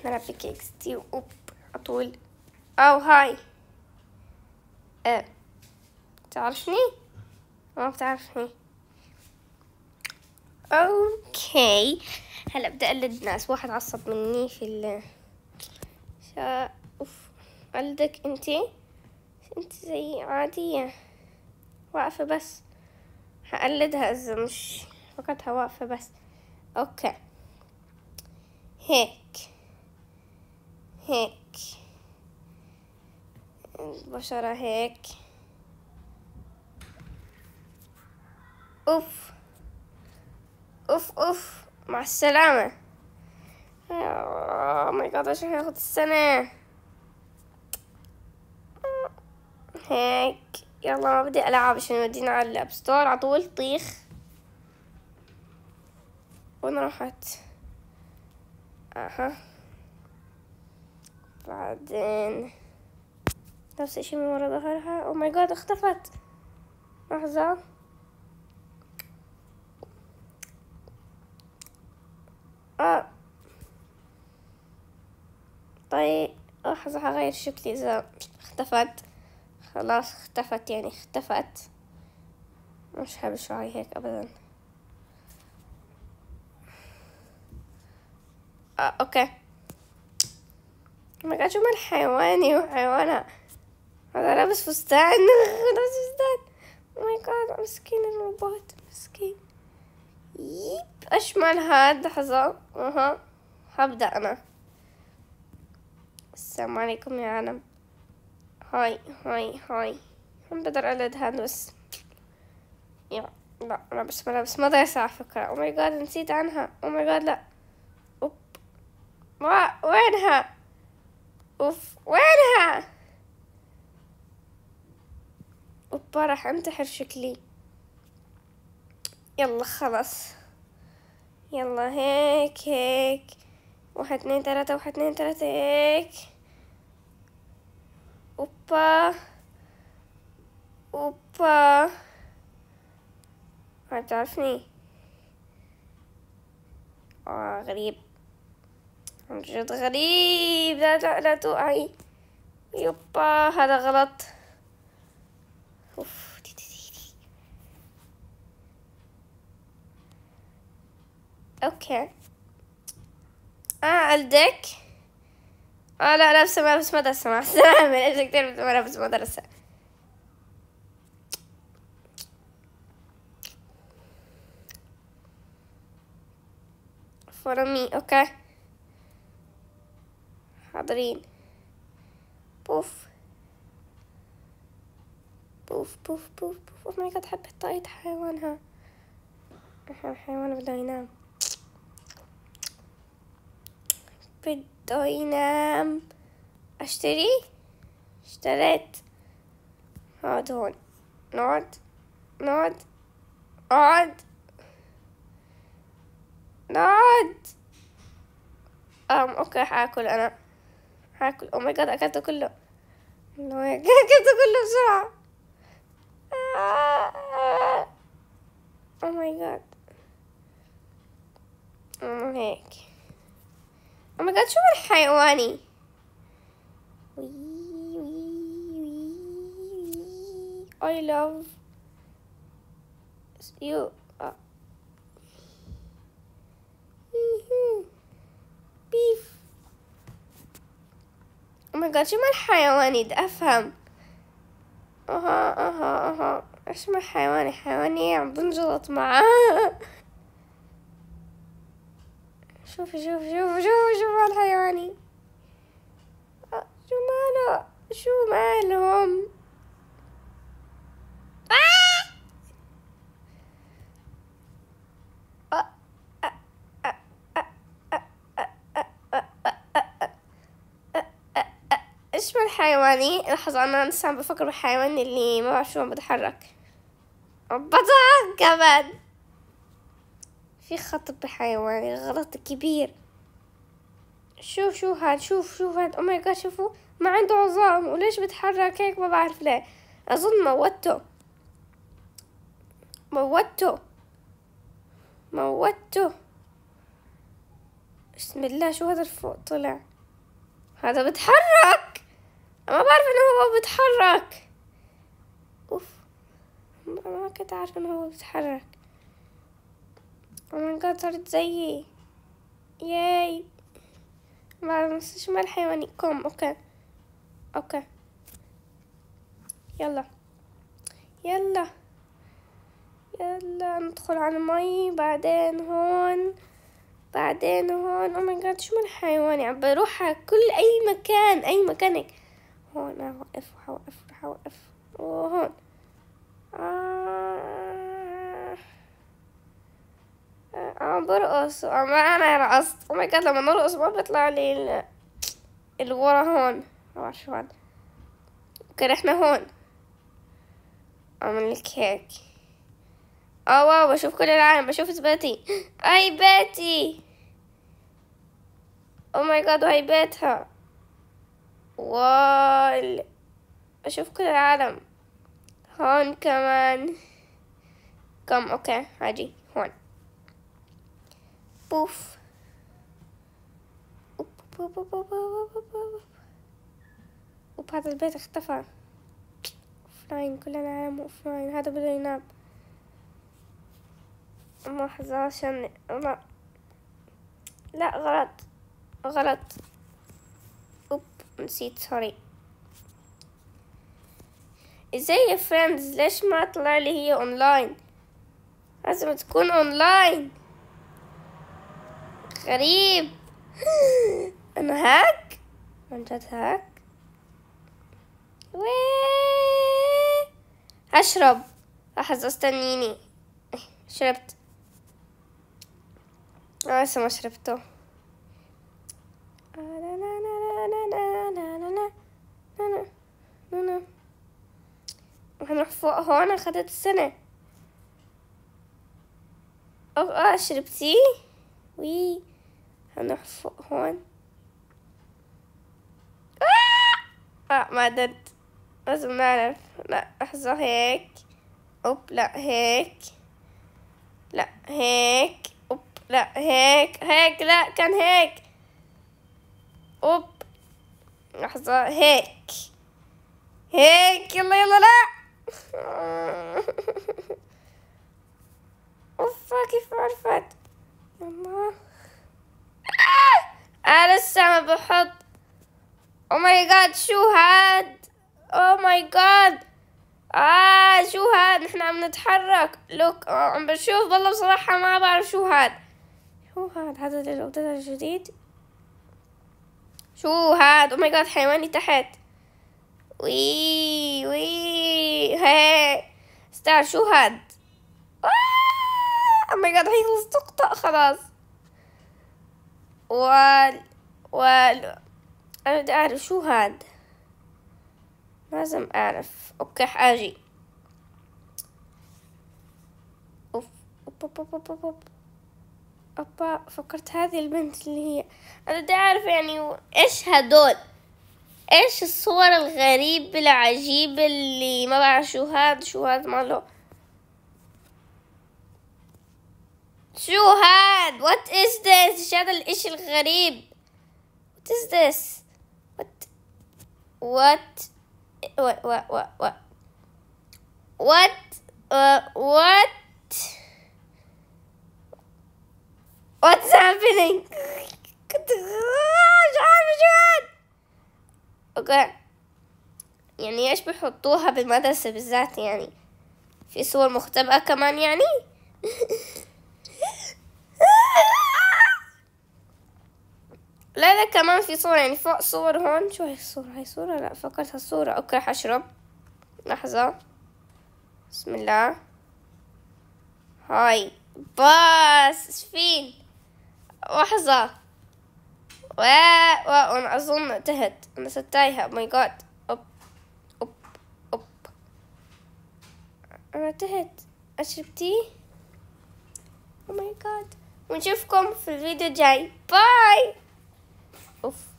احنا نربي كيكس دي اوب اطول او هاي أه. تعرفني ما بتعرفني اوكي هلا بدي اقلد ناس واحد عصب مني في ال شا... اوف قلدك انت انت زي عادية واقفة بس هقلدها اذا مش فقدتها واقفة بس اوكي هيك هيك البشرة هيك أوف أوف أوف مع السلامة يا ماي جاد عشان هياخد السنة هيك يلا ما بدي ألعب عشان يودينا على الأب ستور على طول طيخ وين راحت أها بعدين نفس الشي من ورا ظهرها او ماي جاد اختفت لحظة اه طيب آه، لحظة هغير شكلي اذا اختفت خلاص اختفت يعني اختفت مش حابة شعري هيك ابدا آه اوكي ما كانش مال حيواني وحيوانة هذا لابس فستان لابس فستان ماي oh جاد مسكين الروبوت مسكين ييب اشمل هاد لحظة اها هبدأ انا السلام عليكم يا عالم هاي هاي هاي هم بقدر على هاد بس يا لا انا بس ملابس ما دايسة على فكرة او ماي جاد نسيت عنها او ماي جاد لا اوب وينها اوف وينها اوبا راح انتحر شكلي يلا خلاص يلا هيك هيك واحد اثنين ثلاثة واحد اثنين ثلاثة هيك اوبا اوبا هتعرفني اه غريب جد غريب لا لا لا تقعي يبا هذا غلط اوف دي دي دي دي. اوكي اه قلدك اه لا لابسة ملابس مدرسة مع السلامة لابسة كتير ملابس مدرسة فور مي اوكي حاضرين بوف بوف بوف بوف بوف اوه ماي جاد حبة حيوانها حيوان بده ينام بده ينام اشتري اشتريت هاد هون نقعد نقعد اقعد نقعد ام اوكي حاكل انا هاكل او ماي جاد اكلته كله اكلته كله بسرعه او ماي جاد هيك او ماي جاد شو الحيواني I love you شو المترجمة الحيواني دا أفهم أها أها أها إيش ما حيواني حيواني عم بنجلط معاه شوفي شوفي شوفي شوفي شوفي الحيواني شو ماله شو مالهم حيواني لحظة أنا لسه عم بفكر بالحيوان اللي ما بعرف شو عم بتحرك بضحك كمان في خطب بحيواني غلط كبير شوف شو هاد شوف شوف هاد او ماي جاد شوفوا ما عنده عظام وليش بتحرك هيك ما بعرف ليه اظن موتته موتته موتته بسم الله شو هذا الفوق طلع هذا بتحرك ما بعرف ان هو بيتحرك اوف ما كنت عارفه ان هو بيتحرك وانكسرت oh زيي ياي بعد مال حيواني كوم اوكي اوكي يلا يلا يلا ندخل على المي بعدين هون بعدين هون او ماي جاد شو من حيواني عم بروح على كل اي مكان اي مكان هون هوقف هوقف هوقف وهون آه. عم آه، برقص وعم آه، انا رقصت او ماي جاد لما نرقص ما بيطلع لي ال... الورا هون ما بعرف شو هذا اوكي احنا هون اعمل لك هيك اه واو بشوف كل العالم بشوف اثباتي اي بيتي او ماي جاد وهي بيتها أشوف كل العالم هون كمان كم أوكي عادي هون بوف هذا البيت اختفى اوفلاين كل العالم اوفلاين هذا بدأ ينام لحظة عشان لا لا غلط غلط نسيت سوري ازاي يا فريندز ليش ما طلع لي هي اونلاين لازم تكون اونلاين غريب انا هاك عن جد هاك اشرب لحظة استنيني شربت آه، لسه ما شربته آه، فوق هون اخذت السنة اه شربتي وي هنروح فوق هون آه, آه ما قدرت لازم نعرف لا لحظة هيك أوب لا هيك لا هيك أوب لا هيك هيك لا كان هيك أوب لحظة هيك هيك يلا يلا لا اوف كيف عرفت يما انا لسه ما بحط او ماي جاد شو هاد او ماي جاد آه شو هاد نحن عم نتحرك لوك آه، عم بشوف والله بصراحة ما بعرف شو هاد شو هاد هذا الابديت الجديد شو هاد او ماي جاد حيواني تحت وي وي هاي ستار شو هاد او ماي جاد هي تقطع خلاص وال وال انا بدي اعرف شو هاد لازم اعرف اوكي حاجي اوف اوب اوب اوب اوب اوب أبا فكرت هذه البنت اللي هي أنا بدي أعرف يعني إيش هدول ايش الصور الغريبة العجيبة اللي ما بعرف شو هاد شو هاد ماله شو هاد وات از ذس ايش هذا الاشي الغريب وات از ذس وات وات وات وات وات وات وات وات وات مش وات شو هاد أوكي يعني ايش بيحطوها بالمدرسة بالذات يعني في صور مختبئة كمان يعني لا لا كمان في صور يعني فوق صور هون شو هاي الصورة هاي صورة لا فكرت هالصورة اوكي حشرب لحظة بسم الله هاي بس فين لحظة وأنا أظن تهت أنا ستايهة أو ماي جاد أب أب أب أنا تهت أشرب تي أو ماي جاد ونشوفكم في الفيديو الجاي باي أوف